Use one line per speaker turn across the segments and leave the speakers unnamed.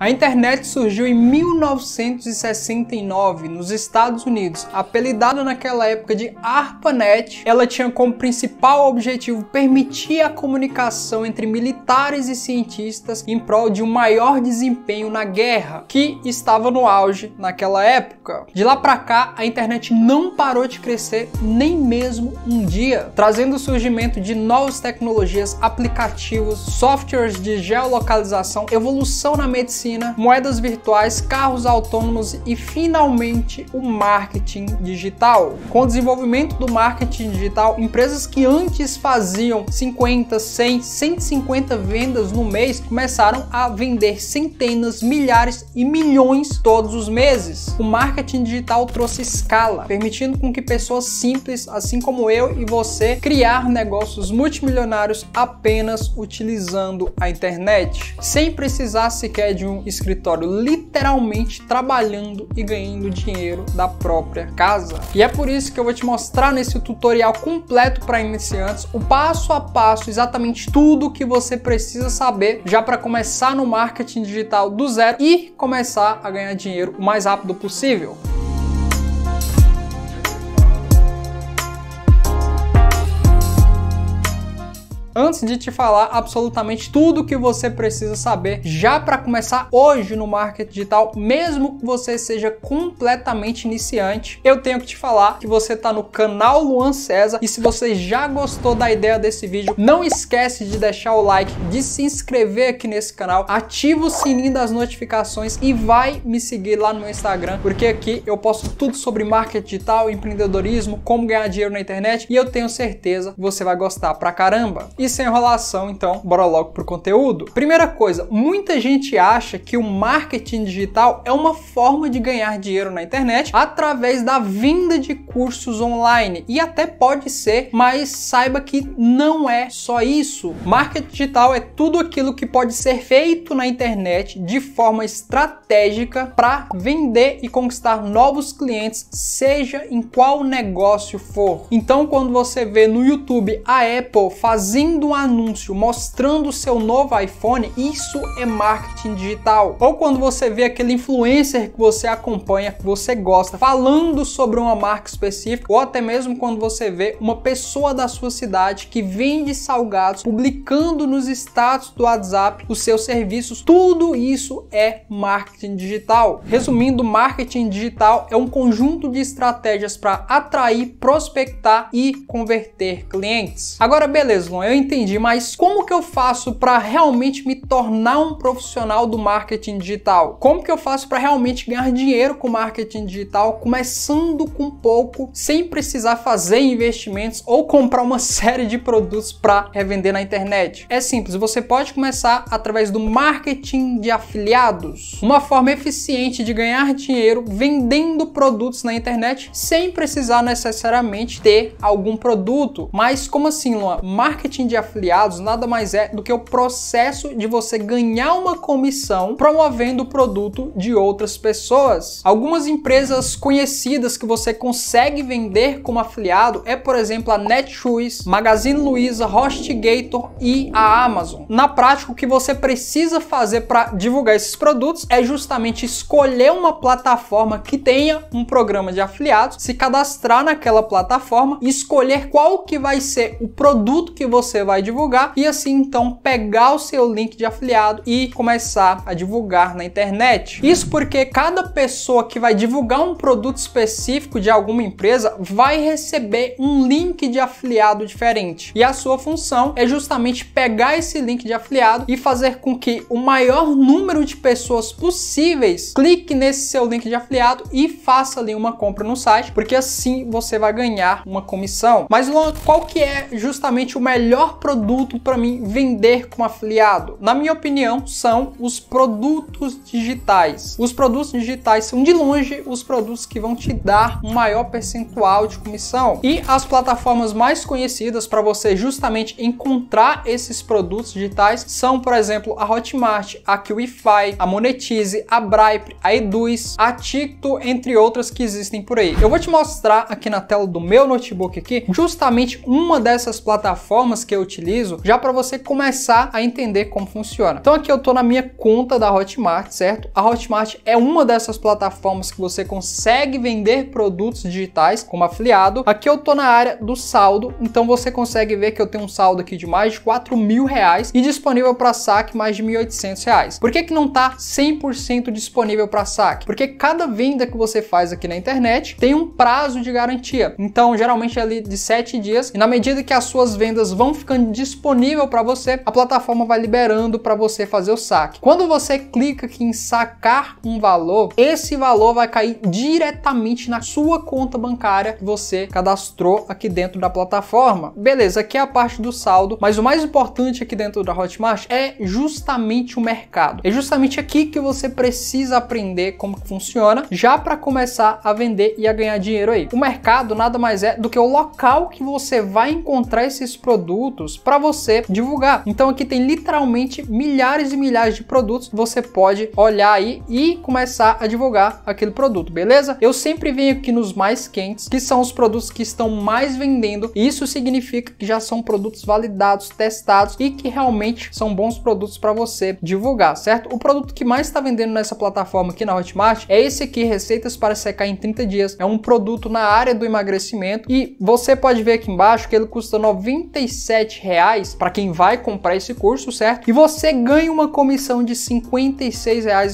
A internet surgiu em 1969 nos Estados Unidos. Apelidada naquela época de ARPANET, ela tinha como principal objetivo permitir a comunicação entre militares e cientistas em prol de um maior desempenho na guerra, que estava no auge naquela época. De lá para cá, a internet não parou de crescer nem mesmo um dia, trazendo o surgimento de novas tecnologias, aplicativos, softwares de geolocalização, evolução na medicina medicina, moedas virtuais, carros autônomos e finalmente o marketing digital. Com o desenvolvimento do marketing digital, empresas que antes faziam 50, 100, 150 vendas no mês começaram a vender centenas, milhares e milhões todos os meses. O marketing digital trouxe escala, permitindo com que pessoas simples, assim como eu e você, criar negócios multimilionários apenas utilizando a internet, sem precisar sequer de um um escritório literalmente trabalhando e ganhando dinheiro da própria casa. E é por isso que eu vou te mostrar nesse tutorial completo para iniciantes o passo a passo, exatamente tudo que você precisa saber já para começar no marketing digital do zero e começar a ganhar dinheiro o mais rápido possível. antes de te falar absolutamente tudo o que você precisa saber já para começar hoje no marketing digital, mesmo que você seja completamente iniciante, eu tenho que te falar que você está no canal Luan César e se você já gostou da ideia desse vídeo, não esquece de deixar o like, de se inscrever aqui nesse canal, ativa o sininho das notificações e vai me seguir lá no Instagram, porque aqui eu posto tudo sobre marketing digital, empreendedorismo, como ganhar dinheiro na internet e eu tenho certeza que você vai gostar pra caramba. E e sem enrolação, então, bora logo pro conteúdo. Primeira coisa, muita gente acha que o marketing digital é uma forma de ganhar dinheiro na internet através da venda de cursos online e até pode ser, mas saiba que não é só isso. Marketing digital é tudo aquilo que pode ser feito na internet de forma estratégica para vender e conquistar novos clientes, seja em qual negócio for. Então, quando você vê no YouTube a Apple fazendo um anúncio mostrando o seu novo iPhone, isso é marketing digital. Ou quando você vê aquele influencer que você acompanha, que você gosta, falando sobre uma marca específica, ou até mesmo quando você vê uma pessoa da sua cidade que vende salgados publicando nos status do WhatsApp os seus serviços, tudo isso é marketing digital. Resumindo, marketing digital é um conjunto de estratégias para atrair, prospectar e converter clientes. Agora, beleza, eu entendi, mas como que eu faço para realmente me tornar um profissional do marketing digital? Como que eu faço para realmente ganhar dinheiro com marketing digital, começando com pouco, sem precisar fazer investimentos ou comprar uma série de produtos para revender na internet? É simples, você pode começar através do marketing de afiliados, uma forma eficiente de ganhar dinheiro vendendo produtos na internet sem precisar necessariamente ter algum produto. Mas como assim, Luan? Marketing de de afiliados nada mais é do que o processo de você ganhar uma comissão promovendo o produto de outras pessoas. Algumas empresas conhecidas que você consegue vender como afiliado é, por exemplo, a Netshoes, Magazine Luiza, HostGator e a Amazon. Na prática, o que você precisa fazer para divulgar esses produtos é justamente escolher uma plataforma que tenha um programa de afiliados, se cadastrar naquela plataforma e escolher qual que vai ser o produto que você você vai divulgar e assim então pegar o seu link de afiliado e começar a divulgar na internet. Isso porque cada pessoa que vai divulgar um produto específico de alguma empresa vai receber um link de afiliado diferente. E a sua função é justamente pegar esse link de afiliado e fazer com que o maior número de pessoas possíveis clique nesse seu link de afiliado e faça ali uma compra no site, porque assim você vai ganhar uma comissão. Mas qual que é justamente o melhor produto para mim vender como afiliado? Na minha opinião, são os produtos digitais. Os produtos digitais são de longe os produtos que vão te dar um maior percentual de comissão. E as plataformas mais conhecidas para você justamente encontrar esses produtos digitais são, por exemplo, a Hotmart, a Qify, a Monetize, a Bripe, a Eduz, a Ticto, entre outras que existem por aí. Eu vou te mostrar aqui na tela do meu notebook aqui justamente uma dessas plataformas que que eu utilizo, já para você começar a entender como funciona. Então aqui eu tô na minha conta da Hotmart, certo? A Hotmart é uma dessas plataformas que você consegue vender produtos digitais como afiliado. Aqui eu tô na área do saldo, então você consegue ver que eu tenho um saldo aqui de mais de 4 mil reais e disponível para saque mais de 1.800 reais. Por que que não tá 100% disponível para saque? Porque cada venda que você faz aqui na internet tem um prazo de garantia. Então, geralmente é ali de 7 dias e na medida que as suas vendas vão ficando disponível para você, a plataforma vai liberando para você fazer o saque. Quando você clica aqui em sacar um valor, esse valor vai cair diretamente na sua conta bancária que você cadastrou aqui dentro da plataforma. Beleza, aqui é a parte do saldo, mas o mais importante aqui dentro da Hotmart é justamente o mercado. É justamente aqui que você precisa aprender como funciona, já para começar a vender e a ganhar dinheiro aí. O mercado nada mais é do que o local que você vai encontrar esses produtos produtos para você divulgar. Então aqui tem literalmente milhares e milhares de produtos que você pode olhar aí e começar a divulgar aquele produto, beleza? Eu sempre venho aqui nos mais quentes, que são os produtos que estão mais vendendo. Isso significa que já são produtos validados, testados e que realmente são bons produtos para você divulgar, certo? O produto que mais está vendendo nessa plataforma aqui na Hotmart é esse aqui, receitas para secar em 30 dias. É um produto na área do emagrecimento e você pode ver aqui embaixo que ele custa 97 reais para quem vai comprar esse curso, certo? E você ganha uma comissão de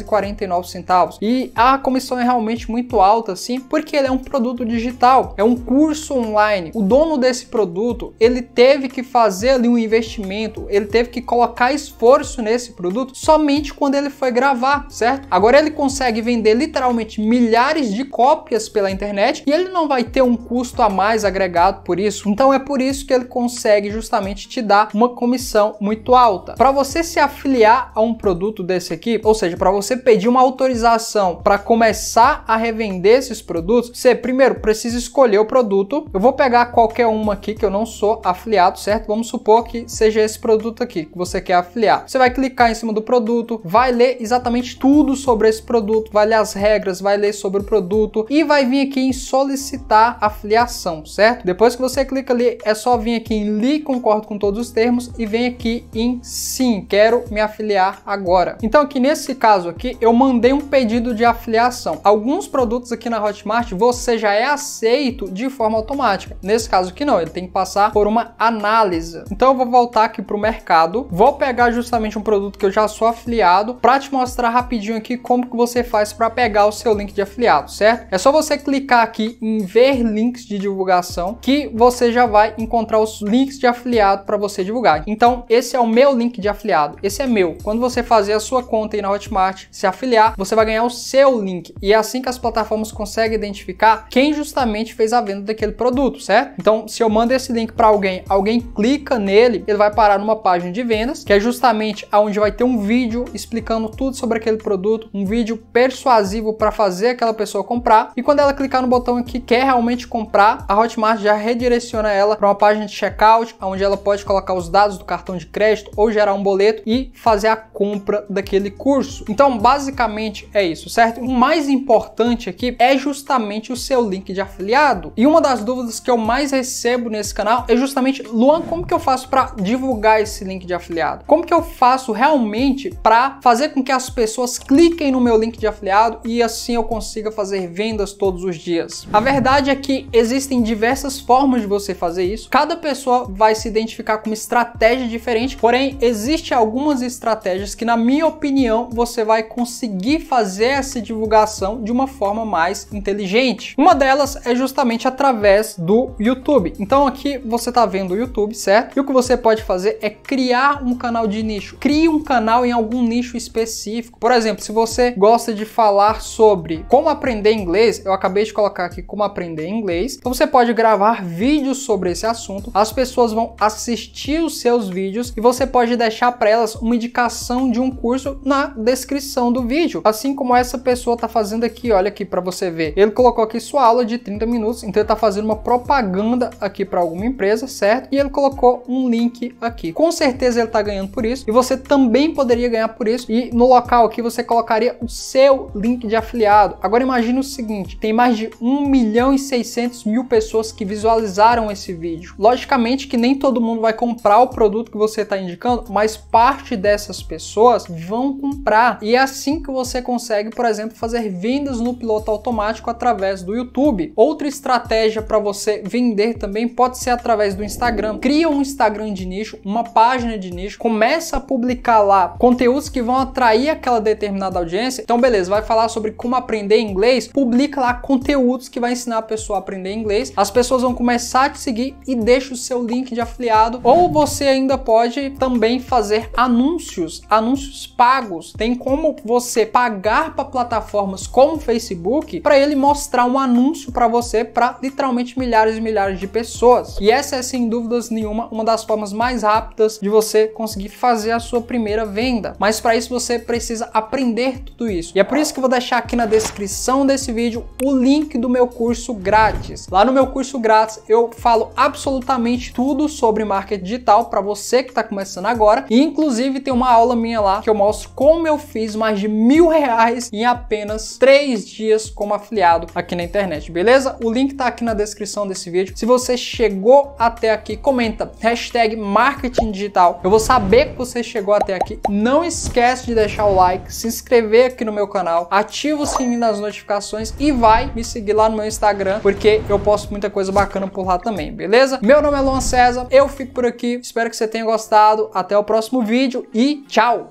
49 centavos. E a comissão é realmente muito alta, assim, porque ele é um produto digital, é um curso online. O dono desse produto, ele teve que fazer ali um investimento, ele teve que colocar esforço nesse produto somente quando ele foi gravar, certo? Agora ele consegue vender literalmente milhares de cópias pela internet e ele não vai ter um custo a mais agregado por isso. Então é por isso que ele consegue justamente certamente te dá uma comissão muito alta. Para você se afiliar a um produto desse aqui, ou seja, para você pedir uma autorização para começar a revender esses produtos, você primeiro precisa escolher o produto. Eu vou pegar qualquer uma aqui que eu não sou afiliado, certo? Vamos supor que seja esse produto aqui que você quer afiliar. Você vai clicar em cima do produto, vai ler exatamente tudo sobre esse produto, vai ler as regras, vai ler sobre o produto e vai vir aqui em solicitar afiliação, certo? Depois que você clica ali, é só vir aqui em li com concordo com todos os termos e vem aqui em sim, quero me afiliar agora. Então aqui nesse caso aqui, eu mandei um pedido de afiliação. Alguns produtos aqui na Hotmart você já é aceito de forma automática. Nesse caso aqui não, ele tem que passar por uma análise. Então eu vou voltar aqui para o mercado, vou pegar justamente um produto que eu já sou afiliado para te mostrar rapidinho aqui como que você faz para pegar o seu link de afiliado, certo? É só você clicar aqui em ver links de divulgação que você já vai encontrar os links de afiliado afiliado para você divulgar. Então, esse é o meu link de afiliado, esse é meu. Quando você fazer a sua conta aí na Hotmart, se afiliar, você vai ganhar o seu link. E é assim que as plataformas conseguem identificar quem justamente fez a venda daquele produto, certo? Então, se eu mando esse link para alguém, alguém clica nele, ele vai parar numa página de vendas, que é justamente aonde vai ter um vídeo explicando tudo sobre aquele produto, um vídeo persuasivo para fazer aquela pessoa comprar. E quando ela clicar no botão que quer realmente comprar, a Hotmart já redireciona ela para uma página de checkout, onde ela ela pode colocar os dados do cartão de crédito ou gerar um boleto e fazer a compra daquele curso. Então, basicamente é isso, certo? O mais importante aqui é justamente o seu link de afiliado. E uma das dúvidas que eu mais recebo nesse canal é justamente, Luan, como que eu faço para divulgar esse link de afiliado? Como que eu faço realmente para fazer com que as pessoas cliquem no meu link de afiliado e assim eu consiga fazer vendas todos os dias? A verdade é que existem diversas formas de você fazer isso. Cada pessoa vai se identificar com uma estratégia diferente, porém existe algumas estratégias que na minha opinião você vai conseguir fazer essa divulgação de uma forma mais inteligente. Uma delas é justamente através do YouTube. Então aqui você está vendo o YouTube, certo? E o que você pode fazer é criar um canal de nicho. Crie um canal em algum nicho específico. Por exemplo, se você gosta de falar sobre como aprender inglês, eu acabei de colocar aqui como aprender inglês. Então você pode gravar vídeos sobre esse assunto. As pessoas vão assistir os seus vídeos e você pode deixar para elas uma indicação de um curso na descrição do vídeo, assim como essa pessoa tá fazendo aqui, olha aqui para você ver. Ele colocou aqui sua aula de 30 minutos, então ele tá fazendo uma propaganda aqui para alguma empresa, certo? E ele colocou um link aqui. Com certeza ele tá ganhando por isso e você também poderia ganhar por isso e no local aqui você colocaria o seu link de afiliado. Agora imagine o seguinte, tem mais de 1 milhão e 600 mil pessoas que visualizaram esse vídeo. Logicamente que nem todo todo mundo vai comprar o produto que você está indicando, mas parte dessas pessoas vão comprar. E é assim que você consegue, por exemplo, fazer vendas no piloto automático através do YouTube. Outra estratégia para você vender também pode ser através do Instagram. Cria um Instagram de nicho, uma página de nicho, começa a publicar lá conteúdos que vão atrair aquela determinada audiência. Então, beleza, vai falar sobre como aprender inglês, publica lá conteúdos que vai ensinar a pessoa a aprender inglês. As pessoas vão começar a te seguir e deixa o seu link de afiliado, ou você ainda pode também fazer anúncios, anúncios pagos. Tem como você pagar para plataformas como o Facebook para ele mostrar um anúncio para você para literalmente milhares e milhares de pessoas. E essa é sem dúvidas nenhuma uma das formas mais rápidas de você conseguir fazer a sua primeira venda. Mas para isso você precisa aprender tudo isso. E é por isso que eu vou deixar aqui na descrição desse vídeo o link do meu curso grátis. Lá no meu curso grátis eu falo absolutamente tudo sobre sobre marketing digital para você que está começando agora. E, inclusive tem uma aula minha lá que eu mostro como eu fiz mais de mil reais em apenas três dias como afiliado aqui na internet, beleza? O link está aqui na descrição desse vídeo. Se você chegou até aqui, comenta hashtag marketing digital. Eu vou saber que você chegou até aqui. Não esquece de deixar o like, se inscrever aqui no meu canal, ativa o sininho das notificações e vai me seguir lá no meu Instagram, porque eu posto muita coisa bacana por lá também, beleza? Meu nome é Luan César, eu eu fico por aqui, espero que você tenha gostado. Até o próximo vídeo e tchau!